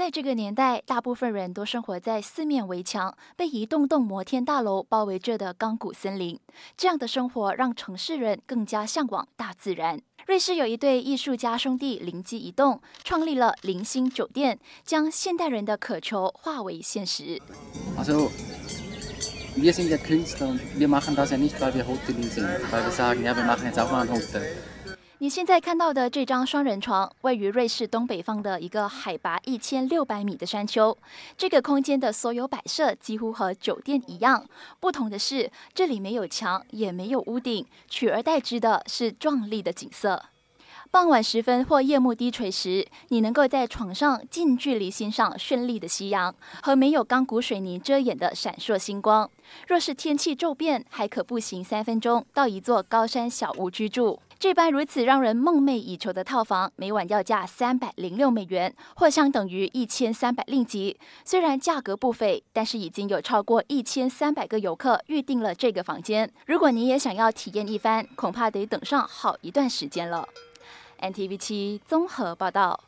在这个年代，大部分人都生活在四面围墙、被一栋栋摩天大楼包围着的钢骨森林。这样的生活让城市人更加向往大自然。瑞士有一对艺术家兄弟灵机一动，创立了零星酒店，将现代人的渴求化为现实。你现在看到的这张双人床，位于瑞士东北方的一个海拔一千六百米的山丘。这个空间的所有摆设几乎和酒店一样，不同的是，这里没有墙，也没有屋顶，取而代之的是壮丽的景色。傍晚时分或夜幕低垂时，你能够在床上近距离欣赏绚丽的夕阳和没有钢骨水泥遮掩的闪烁星光。若是天气骤变，还可步行三分钟到一座高山小屋居住。这般如此让人梦寐以求的套房，每晚要价三百零六美元，或相等于一千三百令吉。虽然价格不菲，但是已经有超过一千三百个游客预定了这个房间。如果你也想要体验一番，恐怕得等上好一段时间了。NTV 七综合报道。